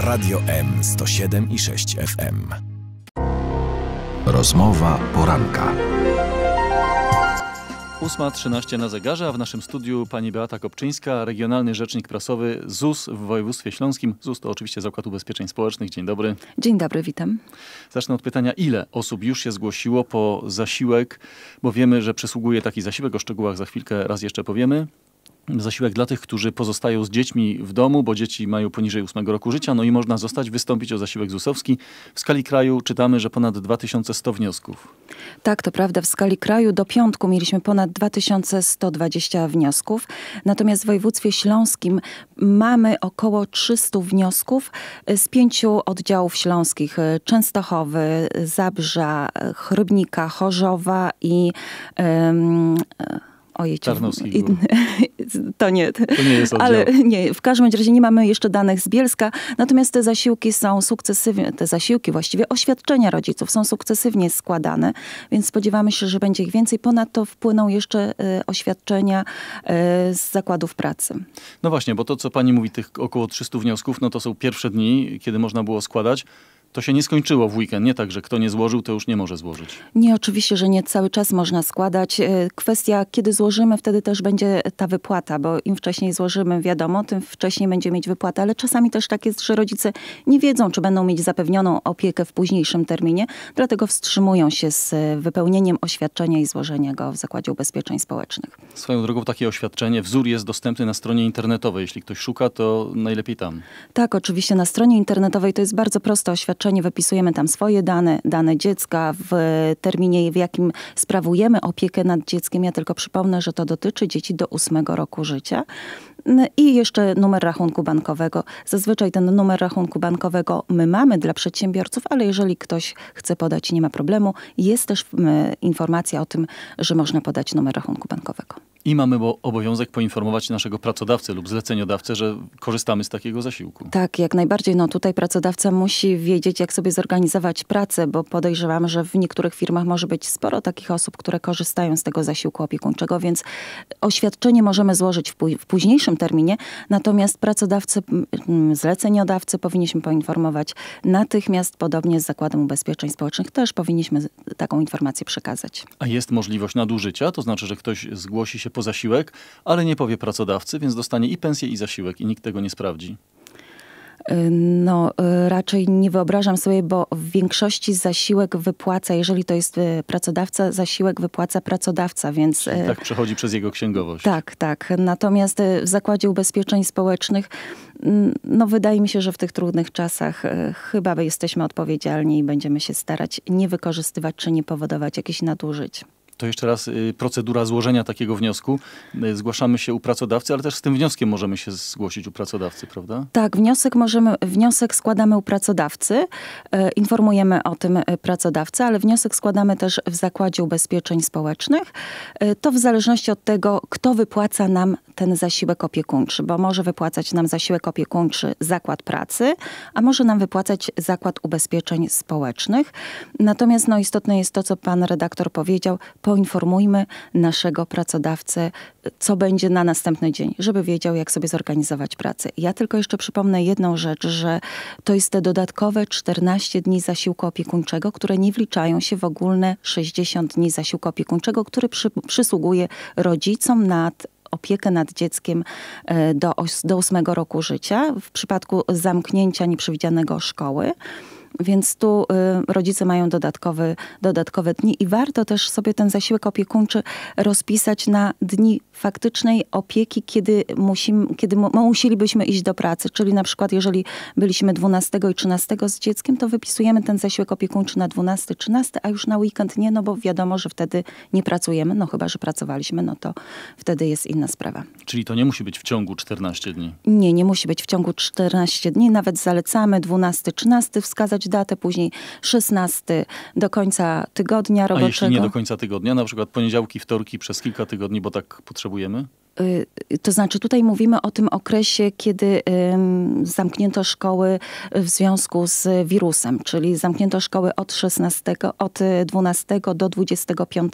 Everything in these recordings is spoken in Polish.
Radio M 107 i 6 FM. Rozmowa poranka. 8.13 na zegarze, a w naszym studiu pani Beata Kopczyńska, regionalny rzecznik prasowy ZUS w województwie śląskim. ZUS to oczywiście Zakład Ubezpieczeń Społecznych. Dzień dobry. Dzień dobry, witam. Zacznę od pytania, ile osób już się zgłosiło po zasiłek, bo wiemy, że przysługuje taki zasiłek, o szczegółach za chwilkę raz jeszcze powiemy zasiłek dla tych, którzy pozostają z dziećmi w domu, bo dzieci mają poniżej 8 roku życia, no i można zostać, wystąpić o zasiłek ZUS-owski. W skali kraju czytamy, że ponad 2100 wniosków. Tak, to prawda. W skali kraju do piątku mieliśmy ponad 2120 wniosków, natomiast w województwie śląskim mamy około 300 wniosków z pięciu oddziałów śląskich. Częstochowy, Zabrza, Chrybnika, Chorzowa i... Yy, Ojejcie, i, to nie, to nie jest oddział. ale nie, w każdym razie nie mamy jeszcze danych z Bielska, natomiast te zasiłki są sukcesywnie, te zasiłki właściwie, oświadczenia rodziców są sukcesywnie składane, więc spodziewamy się, że będzie ich więcej. Ponadto wpłyną jeszcze y, oświadczenia y, z zakładów pracy. No właśnie, bo to co pani mówi, tych około 300 wniosków, no to są pierwsze dni, kiedy można było składać to się nie skończyło w weekend, nie tak, że kto nie złożył, to już nie może złożyć. Nie, oczywiście, że nie cały czas można składać. E, kwestia, kiedy złożymy, wtedy też będzie ta wypłata, bo im wcześniej złożymy, wiadomo, tym wcześniej będzie mieć wypłatę, ale czasami też tak jest, że rodzice nie wiedzą, czy będą mieć zapewnioną opiekę w późniejszym terminie, dlatego wstrzymują się z e, wypełnieniem oświadczenia i złożenia go w Zakładzie Ubezpieczeń Społecznych. Swoją drogą takie oświadczenie, wzór jest dostępny na stronie internetowej. Jeśli ktoś szuka, to najlepiej tam. Tak, oczywiście na stronie internetowej to jest bardzo proste oświadczenie orzeczenie, wypisujemy tam swoje dane, dane dziecka, w terminie, w jakim sprawujemy opiekę nad dzieckiem. Ja tylko przypomnę, że to dotyczy dzieci do ósmego roku życia. I jeszcze numer rachunku bankowego. Zazwyczaj ten numer rachunku bankowego my mamy dla przedsiębiorców, ale jeżeli ktoś chce podać, nie ma problemu. Jest też informacja o tym, że można podać numer rachunku bankowego i mamy obowiązek poinformować naszego pracodawcę lub zleceniodawcę, że korzystamy z takiego zasiłku. Tak, jak najbardziej. No tutaj pracodawca musi wiedzieć, jak sobie zorganizować pracę, bo podejrzewam, że w niektórych firmach może być sporo takich osób, które korzystają z tego zasiłku opiekuńczego, więc oświadczenie możemy złożyć w, w późniejszym terminie, natomiast pracodawcy, mm, zleceniodawcy powinniśmy poinformować natychmiast, podobnie z Zakładem Ubezpieczeń Społecznych też powinniśmy taką informację przekazać. A jest możliwość nadużycia, to znaczy, że ktoś zgłosi się po zasiłek, ale nie powie pracodawcy, więc dostanie i pensję, i zasiłek i nikt tego nie sprawdzi. Y, no, y, raczej nie wyobrażam sobie, bo w większości zasiłek wypłaca, jeżeli to jest y, pracodawca, zasiłek wypłaca pracodawca, więc. Czyli tak przechodzi przez jego księgowość. Tak, tak. Natomiast w Zakładzie Ubezpieczeń Społecznych, mm, no wydaje mi się, że w tych trudnych czasach chyba jesteśmy odpowiedzialni i będziemy się starać nie wykorzystywać czy nie powodować jakichś nadużyć to jeszcze raz y, procedura złożenia takiego wniosku. Y, zgłaszamy się u pracodawcy, ale też z tym wnioskiem możemy się zgłosić u pracodawcy, prawda? Tak, wniosek, możemy, wniosek składamy u pracodawcy, y, informujemy o tym pracodawcę, ale wniosek składamy też w Zakładzie Ubezpieczeń Społecznych. To w zależności od tego, kto wypłaca nam ten zasiłek opiekuńczy, bo może wypłacać nam zasiłek opiekuńczy zakład pracy, a może nam wypłacać zakład ubezpieczeń społecznych. Natomiast no, istotne jest to, co pan redaktor powiedział, po poinformujmy naszego pracodawcę, co będzie na następny dzień, żeby wiedział, jak sobie zorganizować pracę. Ja tylko jeszcze przypomnę jedną rzecz, że to jest te dodatkowe 14 dni zasiłku opiekuńczego, które nie wliczają się w ogólne 60 dni zasiłku opiekuńczego, który przy, przysługuje rodzicom nad opiekę nad dzieckiem e, do, do 8 roku życia w przypadku zamknięcia nieprzewidzianego szkoły. Więc tu y, rodzice mają dodatkowy, dodatkowe dni i warto też sobie ten zasiłek opiekuńczy rozpisać na dni faktycznej opieki, kiedy, musim, kiedy musielibyśmy iść do pracy. Czyli na przykład, jeżeli byliśmy 12 i 13 z dzieckiem, to wypisujemy ten zasiłek opiekuńczy na 12, 13, a już na weekend nie, no bo wiadomo, że wtedy nie pracujemy, no chyba, że pracowaliśmy, no to wtedy jest inna sprawa. Czyli to nie musi być w ciągu 14 dni? Nie, nie musi być w ciągu 14 dni. Nawet zalecamy 12, 13 wskazać datę, później 16 do końca tygodnia roboczego. A jeśli nie do końca tygodnia, na przykład poniedziałki, wtorki przez kilka tygodni, bo tak potrzebujemy potrzebujemy? Y, to znaczy, tutaj mówimy o tym okresie, kiedy zamknięto szkoły w związku z wirusem, czyli zamknięto szkoły od 16, od 12 do 25.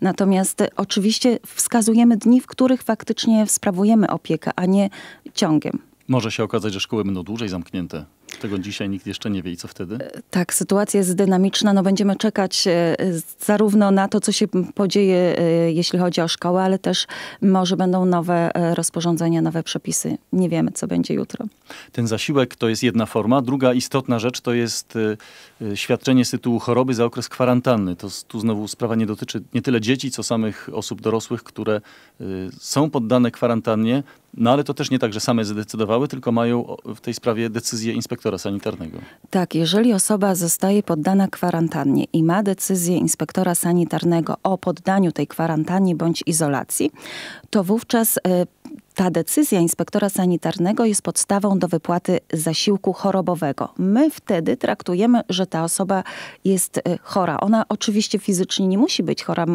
Natomiast y, oczywiście wskazujemy dni, w których faktycznie sprawujemy opiekę, a nie ciągiem. Może się okazać, że szkoły będą dłużej zamknięte. Tego dzisiaj nikt jeszcze nie wie i co wtedy? E, tak, sytuacja jest dynamiczna. No będziemy czekać e, zarówno na to, co się podzieje, e, jeśli chodzi o szkołę, ale też może będą nowe rozporządzenia, nowe przepisy. Nie wiemy, co będzie jutro. Ten zasiłek to jest jedna forma. Druga istotna rzecz to jest Y, świadczenie z tytułu choroby za okres kwarantanny. To, tu znowu sprawa nie dotyczy nie tyle dzieci, co samych osób dorosłych, które y, są poddane kwarantannie, no ale to też nie tak, że same zdecydowały, tylko mają w tej sprawie decyzję inspektora sanitarnego. Tak, jeżeli osoba zostaje poddana kwarantannie i ma decyzję inspektora sanitarnego o poddaniu tej kwarantannie bądź izolacji, to wówczas y, ta decyzja inspektora sanitarnego jest podstawą do wypłaty zasiłku chorobowego. My wtedy traktujemy, że ta osoba jest y, chora. Ona oczywiście fizycznie nie musi być chora.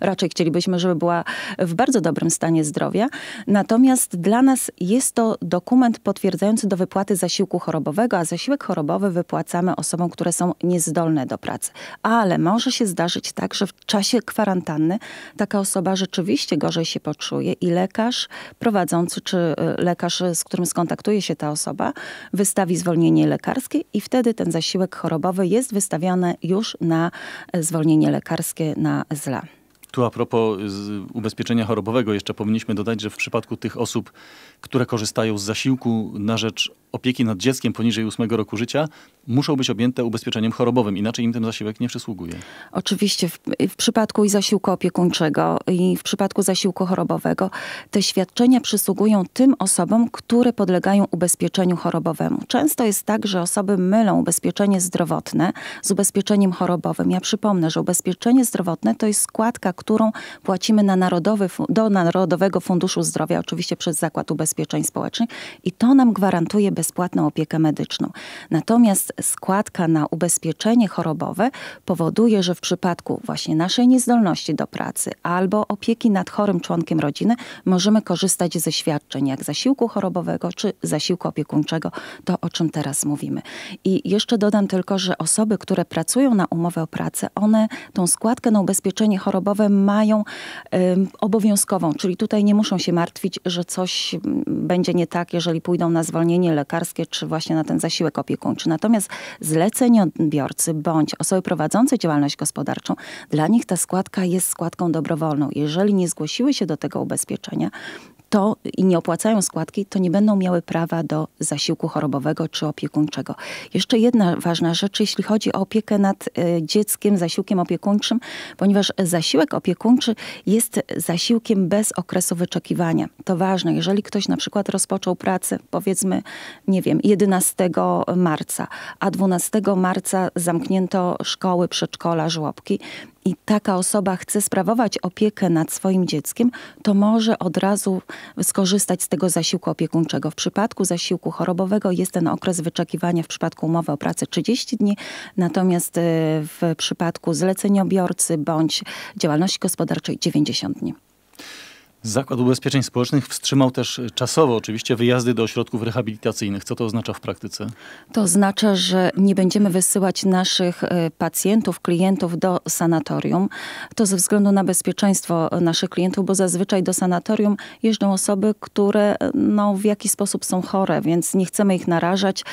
Raczej chcielibyśmy, żeby była w bardzo dobrym stanie zdrowia. Natomiast dla nas jest to dokument potwierdzający do wypłaty zasiłku chorobowego, a zasiłek chorobowy wypłacamy osobom, które są niezdolne do pracy. Ale może się zdarzyć tak, że w czasie kwarantanny taka osoba rzeczywiście gorzej się poczuje i lekarz prowadzący czy y, lekarz, y, z którym skontaktuje się ta osoba, wystawi zwolnienie lekarskie i wtedy ten zasiłek chorobowy jest wystawiany już na y, zwolnienie lekarskie na ZLA. Tu a propos ubezpieczenia chorobowego jeszcze powinniśmy dodać, że w przypadku tych osób, które korzystają z zasiłku na rzecz opieki nad dzieckiem poniżej 8 roku życia muszą być objęte ubezpieczeniem chorobowym, inaczej im ten zasiłek nie przysługuje. Oczywiście, w, w przypadku i zasiłku opiekuńczego, i w przypadku zasiłku chorobowego, te świadczenia przysługują tym osobom, które podlegają ubezpieczeniu chorobowemu. Często jest tak, że osoby mylą ubezpieczenie zdrowotne z ubezpieczeniem chorobowym. Ja przypomnę, że ubezpieczenie zdrowotne to jest składka, którą płacimy na narodowy, do Narodowego Funduszu Zdrowia, oczywiście przez Zakład Ubezpieczeń Społecznych i to nam gwarantuje bezpłatną opiekę medyczną. Natomiast składka na ubezpieczenie chorobowe powoduje, że w przypadku właśnie naszej niezdolności do pracy albo opieki nad chorym członkiem rodziny możemy korzystać ze świadczeń jak zasiłku chorobowego czy zasiłku opiekuńczego, to o czym teraz mówimy. I jeszcze dodam tylko, że osoby, które pracują na umowę o pracę, one tą składkę na ubezpieczenie chorobowe mają obowiązkową, czyli tutaj nie muszą się martwić, że coś mm, będzie nie tak, jeżeli pójdą na zwolnienie lekarskie, czy właśnie na ten zasiłek opiekuńczy. Natomiast zleceniobiorcy bądź osoby prowadzące działalność gospodarczą, dla nich ta składka jest składką dobrowolną. Jeżeli nie zgłosiły się do tego ubezpieczenia, to i nie opłacają składki, to nie będą miały prawa do zasiłku chorobowego czy opiekuńczego. Jeszcze jedna ważna rzecz, jeśli chodzi o opiekę nad e, dzieckiem, zasiłkiem opiekuńczym, ponieważ zasiłek opiekuńczy jest zasiłkiem bez okresu wyczekiwania. To ważne. Jeżeli ktoś na przykład rozpoczął pracę, powiedzmy, nie wiem, 11 marca, a 12 marca zamknięto szkoły, przedszkola, żłobki, i taka osoba chce sprawować opiekę nad swoim dzieckiem, to może od razu skorzystać z tego zasiłku opiekuńczego. W przypadku zasiłku chorobowego jest ten okres wyczekiwania w przypadku umowy o pracę 30 dni, natomiast e, w przypadku zleceniobiorcy bądź działalności gospodarczej 90 dni. Zakład Ubezpieczeń Społecznych wstrzymał też czasowo oczywiście wyjazdy do ośrodków rehabilitacyjnych. Co to oznacza w praktyce? To oznacza, że nie będziemy wysyłać naszych e, pacjentów, klientów do sanatorium. To ze względu na bezpieczeństwo naszych klientów, bo zazwyczaj do sanatorium jeżdżą osoby, które e, no, w jakiś sposób są chore, więc nie chcemy ich narażać.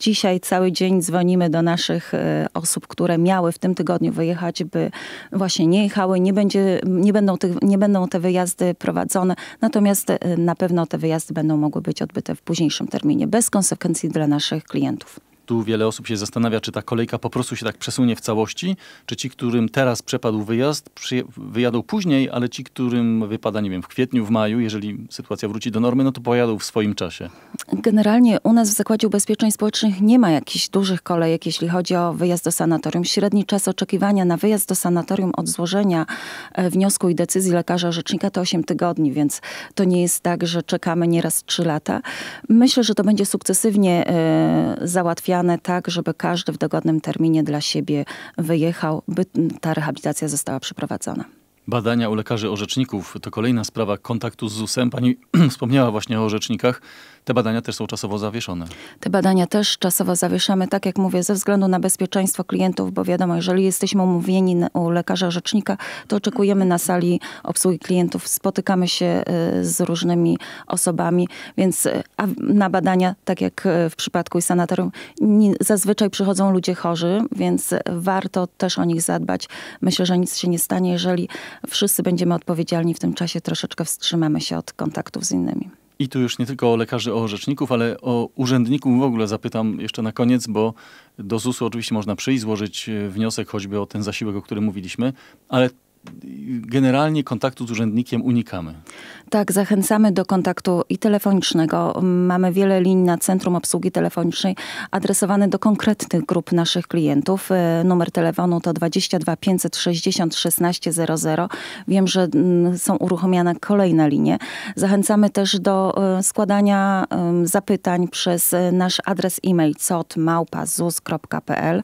Dzisiaj cały dzień dzwonimy do naszych e, osób, które miały w tym tygodniu wyjechać, by właśnie nie jechały. Nie, będzie, nie, będą, tych, nie będą te wyjazdy wyjazdy prowadzone, natomiast y, na pewno te wyjazdy będą mogły być odbyte w późniejszym terminie, bez konsekwencji dla naszych klientów wiele osób się zastanawia, czy ta kolejka po prostu się tak przesunie w całości, czy ci, którym teraz przepadł wyjazd, wyjadą później, ale ci, którym wypada, nie wiem, w kwietniu, w maju, jeżeli sytuacja wróci do normy, no to pojadą w swoim czasie. Generalnie u nas w Zakładzie Ubezpieczeń Społecznych nie ma jakichś dużych kolejek, jeśli chodzi o wyjazd do sanatorium. Średni czas oczekiwania na wyjazd do sanatorium od złożenia e, wniosku i decyzji lekarza rzecznika to 8 tygodni, więc to nie jest tak, że czekamy nieraz 3 lata. Myślę, że to będzie sukcesywnie e, załatwiane tak, żeby każdy w dogodnym terminie dla siebie wyjechał, by ta rehabilitacja została przeprowadzona. Badania u lekarzy orzeczników to kolejna sprawa kontaktu z ZUS-em. Pani wspomniała właśnie o orzecznikach. Te badania też są czasowo zawieszone. Te badania też czasowo zawieszamy, tak jak mówię, ze względu na bezpieczeństwo klientów, bo wiadomo, jeżeli jesteśmy umówieni u lekarza rzecznika, to oczekujemy na sali obsługi klientów, spotykamy się y, z różnymi osobami, więc y, na badania, tak jak y, w przypadku sanatorium, zazwyczaj przychodzą ludzie chorzy, więc warto też o nich zadbać. Myślę, że nic się nie stanie, jeżeli wszyscy będziemy odpowiedzialni w tym czasie, troszeczkę wstrzymamy się od kontaktów z innymi. I tu już nie tylko o lekarzy, o orzeczników, ale o urzędników w ogóle zapytam jeszcze na koniec, bo do ZUS-u oczywiście można przyjść, złożyć e, wniosek choćby o ten zasiłek, o którym mówiliśmy, ale generalnie kontaktu z urzędnikiem unikamy. Tak, zachęcamy do kontaktu i telefonicznego. Mamy wiele linii na Centrum Obsługi Telefonicznej adresowane do konkretnych grup naszych klientów. E, numer telefonu to 22 560 1600. Wiem, że mm, są uruchomiane kolejne linie. Zachęcamy też do e, składania zapytań przez e, nasz adres e-mail cotmałpa.zus.pl.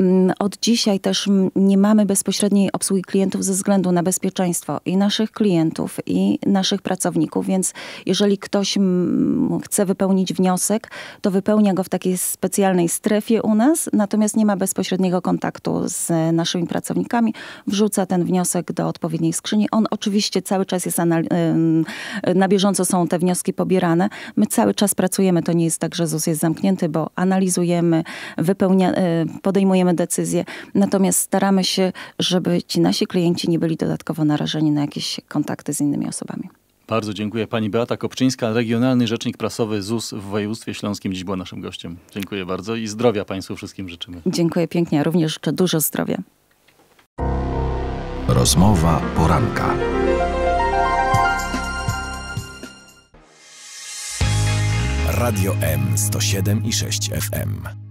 Mm, od dzisiaj też mm, nie mamy bezpośredniej obsługi klientów z ze względu na bezpieczeństwo i naszych klientów, i naszych pracowników, więc jeżeli ktoś mm, chce wypełnić wniosek, to wypełnia go w takiej specjalnej strefie u nas, natomiast nie ma bezpośredniego kontaktu z naszymi pracownikami, wrzuca ten wniosek do odpowiedniej skrzyni. On oczywiście cały czas jest na bieżąco są te wnioski pobierane. My cały czas pracujemy, to nie jest tak, że ZUS jest zamknięty, bo analizujemy, wypełnia, y, podejmujemy decyzje, natomiast staramy się, żeby ci nasi klienci pacjenci nie byli dodatkowo narażeni na jakieś kontakty z innymi osobami. Bardzo dziękuję. Pani Beata Kopczyńska, regionalny rzecznik prasowy ZUS w województwie śląskim, dziś była naszym gościem. Dziękuję bardzo i zdrowia Państwu wszystkim życzymy. Dziękuję pięknie, a również życzę dużo zdrowia. Rozmowa poranka. Radio M 107 i 6 FM.